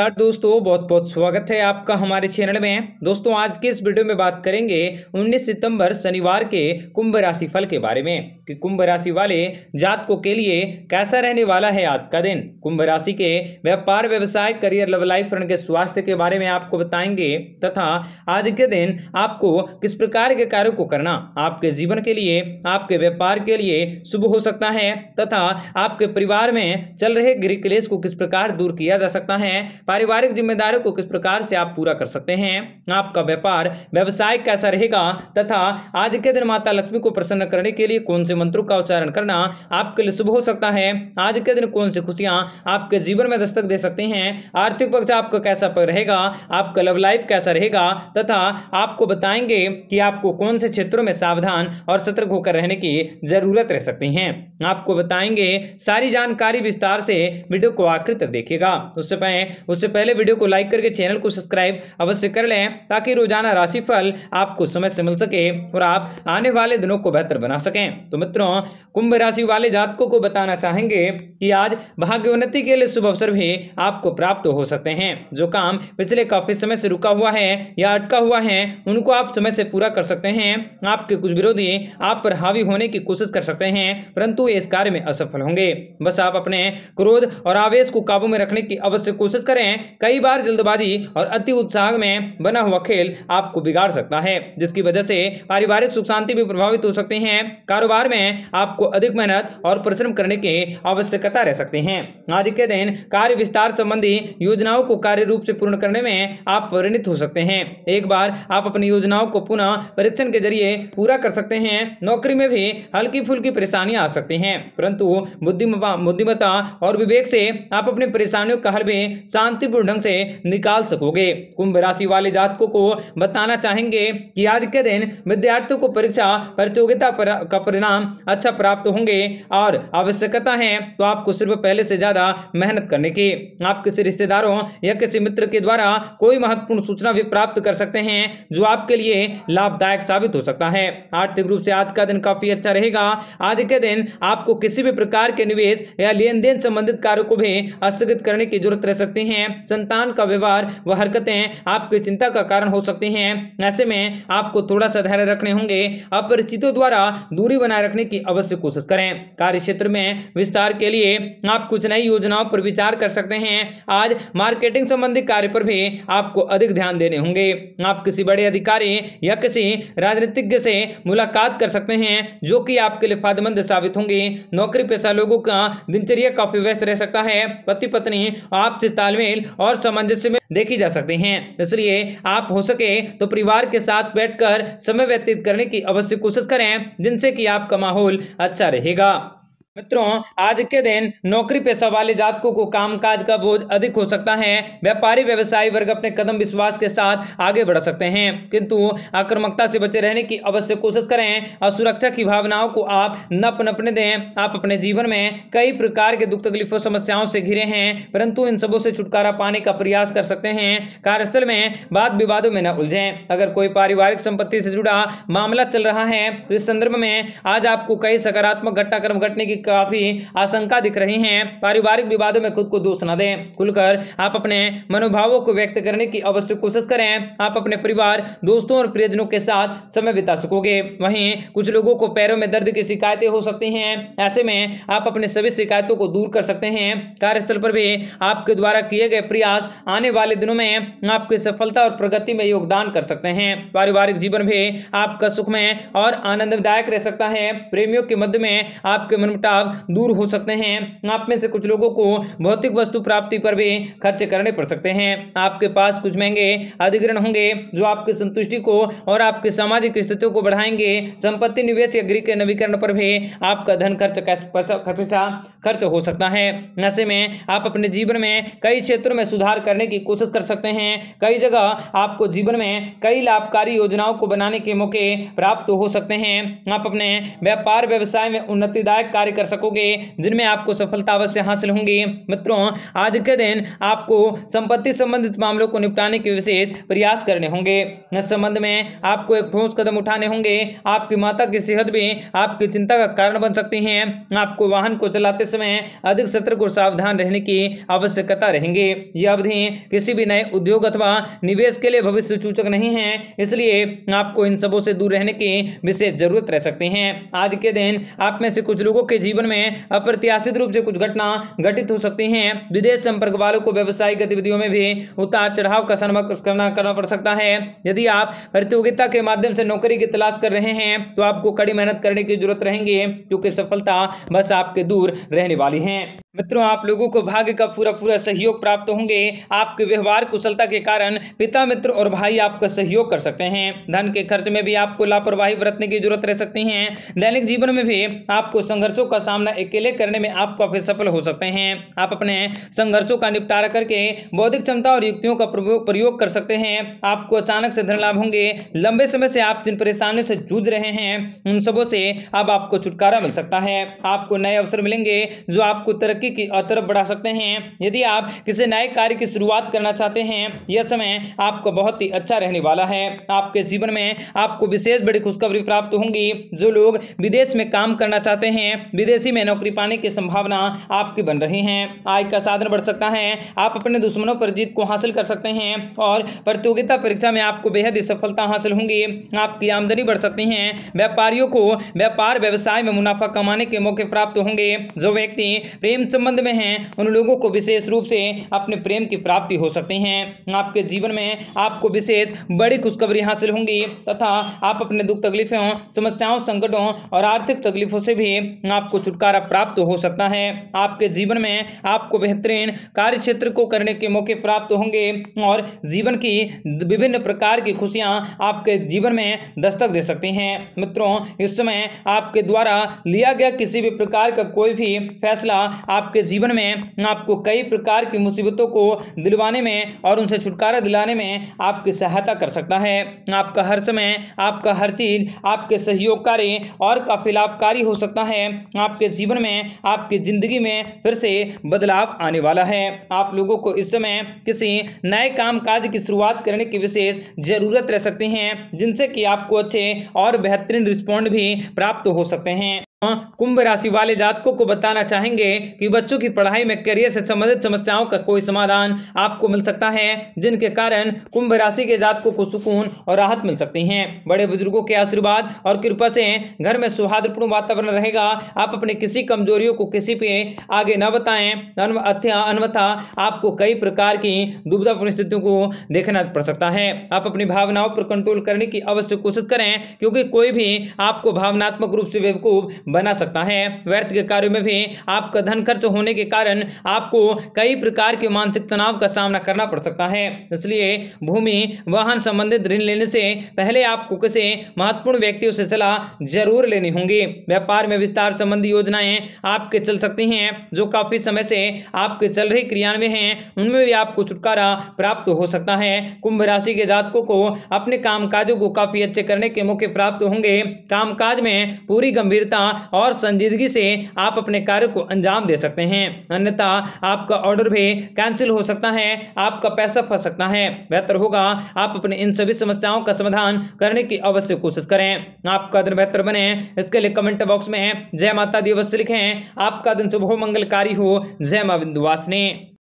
नमस्कार दोस्तों बहुत बहुत स्वागत है आपका हमारे चैनल में दोस्तों आज के इस वीडियो में बात करेंगे 19 सितंबर शनिवार के कुंभ राशि फल के बारे में कि कुंभ राशि वाले जातकों के लिए कैसा रहने वाला है आज का दिन कुंभ राशि के व्यापार व्यवसाय करियर लव लाइफ के स्वास्थ्य के बारे में आपको बताएंगे तथा आज के दिन आपको किस प्रकार के कार्यों को करना आपके जीवन के लिए आपके व्यापार के लिए शुभ हो सकता है तथा आपके परिवार में चल रहे गृह क्लेश को किस प्रकार दूर किया जा सकता है पारिवारिक जिम्मेदारियों को किस प्रकार से आप पूरा कर सकते हैं आपका व्यापार व्यवसाय कैसा रहेगा तथा आज के दिन माता लक्ष्मी को प्रसन्न करने के लिए कौन से मंत्रों का उच्चारण करना आपके लिए शुभ हो सकता है आज के दिन कौन सी खुशियां आपके जीवन में दस्तक दे सकते हैं आर्थिक पक्ष आपका कैसा रहेगा आपका लव लाइफ कैसा रहेगा तथा आपको बताएंगे कि आपको कौन से क्षेत्रों में सावधान और सतर्क होकर रहने की जरूरत रह सकती है आपको बताएंगे सारी जानकारी विस्तार से वीडियो को आखिर तक देखिएगा उससे पहले उससे पहले वीडियो को लाइक करके चैनल को सब्सक्राइब अवश्य कर लें ताकि रोजाना राशिफल आपको समय से मिल सके और आप आने वाले दिनों को बेहतर बना सकें तो मित्रों कुंभ राशि वाले जातकों को बताना चाहेंगे कि आज भाग्योन्नति के लिए शुभ अवसर भी आपको प्राप्त हो सकते हैं जो काम पिछले काफी समय से रुका हुआ है या अटका हुआ है उनको आप समय से पूरा कर सकते हैं आपके कुछ विरोधी आप पर हावी होने की कोशिश कर सकते हैं परंतु हुए इस कार्य में असफल होंगे बस आप अपने क्रोध और आवेश को काबू में रखने की अवश्य कोशिश करें कई बार जल्दबाजी और अति उत्साह में बना हुआ खेल आपको बिगाड़ सकता है जिसकी वजह से पारिवारिक सुख शांति भी प्रभावित हो सकते हैं कारोबार में आपको अधिक मेहनत और परिश्रम करने की आवश्यकता रह सकते हैं आज के दिन कार्य विस्तार संबंधी योजनाओं को कार्य रूप से पूर्ण करने में आप परिणित हो सकते हैं एक बार आप अपनी योजनाओं को पुनः परीक्षण के जरिए पूरा कर सकते हैं नौकरी में भी हल्की फुल्की परेशानियां आ सकती हैं हैं परंतु बुद्धिमता और विवेक से आप अपने परेशानियों का हर भी शांतिपूर्ण ढंग से निकाल सकोगे कुंभ राशि वाले जातकों को बताना चाहेंगे कि आज के दिन विद्यार्थियों को परीक्षा प्रतियोगिता पर, का परिणाम अच्छा प्राप्त होंगे और आवश्यकता है तो आपको सिर्फ पहले से ज़्यादा मेहनत करने की आप किसी रिश्तेदारों या किसी मित्र के द्वारा कोई महत्वपूर्ण सूचना भी प्राप्त कर सकते हैं जो आपके लिए लाभदायक साबित हो सकता है आर्थिक रूप से आज का दिन काफ़ी अच्छा रहेगा आज के दिन आपको किसी भी प्रकार के निवेश या लेन देन संबंधित कार्यों को भी स्थगित करने की जरूरत रह सकती है संतान का व्यवहार व हरकतें आपकी चिंता का कारण हो सकती हैं ऐसे में आपको थोड़ा सा धैर्य रखने होंगे अपरिचितों द्वारा दूरी बनाए रखने की अवश्य कोशिश करें कार्य क्षेत्र में विस्तार के लिए आप कुछ नई योजनाओं पर विचार कर सकते हैं आज मार्केटिंग संबंधी कार्य पर भी आपको अधिक ध्यान देने होंगे आप किसी बड़े अधिकारी या किसी राजनीतिज्ञ से मुलाकात कर सकते हैं जो कि आपके लिए फायदेमंद साबित होंगे नौकरी पेशा लोगों का दिनचर्या काफी व्यस्त रह सकता है पति पत्नी आपसे तालमेल और सामंजस्य में देखी जा सकती हैं इसलिए आप हो सके तो परिवार के साथ बैठकर समय व्यतीत करने की अवश्य कोशिश करें जिनसे कि आपका माहौल अच्छा रहेगा मित्रों आज के दिन नौकरी पेशा वाले जातकों को कामकाज का बोझ अधिक हो सकता है व्यापारी व्यवसायी वर्ग अपने कदम विश्वास के साथ आगे बढ़ सकते हैं किंतु आक्रमकता से बचे रहने की अवश्य कोशिश करें और सुरक्षा की भावनाओं को आप न पनपने दें आप अपने जीवन में कई प्रकार के दुख तकलीफों समस्याओं से घिरे हैं परंतु इन सबों से छुटकारा पाने का प्रयास कर सकते हैं कार्यस्थल में वाद विवादों में न उलझे अगर कोई पारिवारिक संपत्ति से जुड़ा मामला चल रहा है तो इस संदर्भ में आज आपको कई सकारात्मक घटनाक्रम घटने की काफ़ी आशंका दिख रही हैं पारिवारिक विवादों में खुद को दोष न दें खुलकर आप अपने मनोभावों को व्यक्त करने की अवश्य कोशिश करें आप अपने परिवार दोस्तों और प्रियजनों के साथ समय बिता सकोगे वहीं कुछ लोगों को पैरों में दर्द की शिकायतें हो सकती हैं ऐसे में आप अपने सभी शिकायतों को दूर कर सकते हैं कार्यस्थल पर भी आपके द्वारा किए गए प्रयास आने वाले दिनों में आपकी सफलता और प्रगति में योगदान कर सकते हैं पारिवारिक जीवन भी आपका सुखमय और आनंददायक रह सकता है प्रेमियों के मध्य में आपके मनमुटा लाभ दूर हो सकते हैं आप में से कुछ लोगों को भौतिक वस्तु प्राप्ति पर भी खर्च करने पड़ सकते हैं आपके पास कुछ महंगे अधिग्रहण होंगे जो आपकी संतुष्टि को और आपकी सामाजिक स्थितियों को बढ़ाएंगे संपत्ति निवेश या गृह के नवीकरण पर भी आपका धन खर्च पैसा खर्च हो सकता है ऐसे में आप अपने जीवन में कई क्षेत्रों में सुधार करने की कोशिश कर सकते हैं कई जगह आपको जीवन में कई लाभकारी योजनाओं को बनाने के मौके प्राप्त हो सकते हैं आप अपने व्यापार व्यवसाय में उन्नतिदायक कार्य कर सकोगे जिनमें आपको सफलता अवश्य हासिल होंगी मित्रों आज के दिन आपको संपत्ति संबंधित मामलों को निपटाने के विशेष प्रयास करने होंगे इस संबंध में आपको एक ठोस कदम उठाने होंगे आपकी माता की सेहत भी आपकी चिंता का कारण बन सकती है आपको वाहन को चलाते समय अधिक सतर्क को सावधान रहने की आवश्यकता रहेंगे यह अवधि किसी भी नए उद्योग अथवा निवेश के लिए भविष्य सूचक नहीं है इसलिए आपको इन सबों से दूर रहने की विशेष जरूरत रह सकती है आज के दिन आप में से कुछ लोगों के जीवन जीवन में अप्रत्याशित रूप से कुछ घटना घटित हो सकती हैं विदेश संपर्क वालों को व्यवसायिक गतिविधियों में भी उतार चढ़ाव का सामना करना पड़ सकता है यदि आप प्रतियोगिता के माध्यम से नौकरी की तलाश कर रहे हैं तो आपको कड़ी मेहनत करने की जरूरत रहेंगी क्योंकि सफलता बस आपके दूर रहने वाली है मित्रों आप लोगों को भाग्य का पूरा पूरा सहयोग प्राप्त होंगे आपके व्यवहार कुशलता के कारण पिता मित्र और भाई आपका सहयोग कर सकते हैं धन के खर्च में भी आपको लापरवाही बरतने की जरूरत रह सकती है दैनिक जीवन में भी आपको संघर्षों का का सामना अकेले करने में आप काफ़ी सफल हो सकते हैं आप अपने संघर्षों का निपटारा करके बौद्धिक क्षमता और युक्तियों का प्रयोग कर सकते हैं आपको अचानक से धन लाभ होंगे लंबे समय से आप जिन परेशानियों से जूझ रहे हैं उन सबों से अब आपको छुटकारा मिल सकता है आपको नए अवसर मिलेंगे जो आपको तरक्की की और तरफ बढ़ा सकते हैं यदि आप किसी नए कार्य की शुरुआत करना चाहते हैं यह समय आपको बहुत ही अच्छा रहने वाला है आपके जीवन में आपको विशेष बड़ी खुशखबरी प्राप्त होंगी जो लोग विदेश में काम करना चाहते हैं विदेशी में नौकरी पाने की संभावना आपकी बन रही है आय का साधन बढ़ सकता है आप अपने दुश्मनों पर जीत को हासिल कर सकते हैं और प्रतियोगिता परीक्षा में आपको बेहद ही सफलता हासिल होंगी आपकी आमदनी बढ़ सकती है व्यापारियों को व्यापार व्यवसाय में मुनाफा कमाने के मौके प्राप्त होंगे जो व्यक्ति प्रेम संबंध में है उन लोगों को विशेष रूप से अपने प्रेम की प्राप्ति हो सकती है आपके जीवन में आपको विशेष बड़ी खुशखबरी हासिल होंगी तथा आप अपने दुख तकलीफों समस्याओं संकटों और आर्थिक तकलीफों से भी आपको छुटकारा प्राप्त हो सकता है आपके जीवन में आपको बेहतरीन कार्य क्षेत्र को करने के मौके प्राप्त होंगे और जीवन की विभिन्न प्रकार की खुशियां आपके जीवन में दस्तक दे सकती हैं मित्रों इस समय आपके द्वारा लिया गया किसी भी प्रकार का कोई भी फैसला आपके जीवन में आपको कई प्रकार की मुसीबतों को दिलवाने में और उनसे छुटकारा दिलाने में आपकी सहायता कर सकता है आपका हर समय आपका हर चीज आपके सहयोगकारी और काफी लाभकारी हो सकता है आप आपके जीवन में आपकी ज़िंदगी में फिर से बदलाव आने वाला है आप लोगों को इस समय किसी नए काम काज की शुरुआत करने की विशेष ज़रूरत रह सकती हैं जिनसे कि आपको अच्छे और बेहतरीन रिस्पॉन्ड भी प्राप्त हो सकते हैं हाँ, कुंभ राशि वाले जातकों को बताना चाहेंगे कि बच्चों की पढ़ाई में करियर से संबंधित समस्याओं का कोई समाधान आपको मिल सकता है जिनके कारण कुंभ राशि के जातकों को सुकून और राहत मिल सकती है बड़े बुजुर्गों के आशीर्वाद और कृपा से घर में सौहार्दपूर्ण वातावरण रहेगा आप अपने किसी कमजोरियों को किसी पे आगे न बताएं अन्यथा आपको कई प्रकार की दुविधा परिस्थितियों को देखना पड़ सकता है आप अपनी भावनाओं पर कंट्रोल करने की अवश्य कोशिश करें क्योंकि कोई भी आपको भावनात्मक रूप से बेवकूफ़ बना सकता है व्यर्थ के कार्यों में भी आपका धन खर्च होने के कारण आपको कई प्रकार के मानसिक तनाव का सामना करना पड़ सकता है इसलिए भूमि वाहन संबंधित ऋण लेने से पहले आपको किसी महत्वपूर्ण व्यक्तियों से सलाह जरूर लेनी होंगी व्यापार में विस्तार संबंधी योजनाएं आपके चल सकती हैं जो काफी समय से आपके चल रही क्रिया में हैं उनमें भी आपको छुटकारा प्राप्त हो सकता है कुंभ राशि के जातकों को अपने काम को काफी अच्छे करने के मौके प्राप्त होंगे कामकाज में पूरी गंभीरता और संजीदगी से आप अपने कार्य को अंजाम दे सकते हैं अन्यथा आपका ऑर्डर भी कैंसिल हो सकता है आपका पैसा फंस सकता है बेहतर होगा आप अपने इन सभी समस्याओं का समाधान करने की अवश्य कोशिश करें आपका दिन बेहतर बने इसके लिए कमेंट बॉक्स में जय माता दी अवश्य लिखें आपका दिन शुभ हो मंगलकारी हो जय माँ बिंदुवासिनी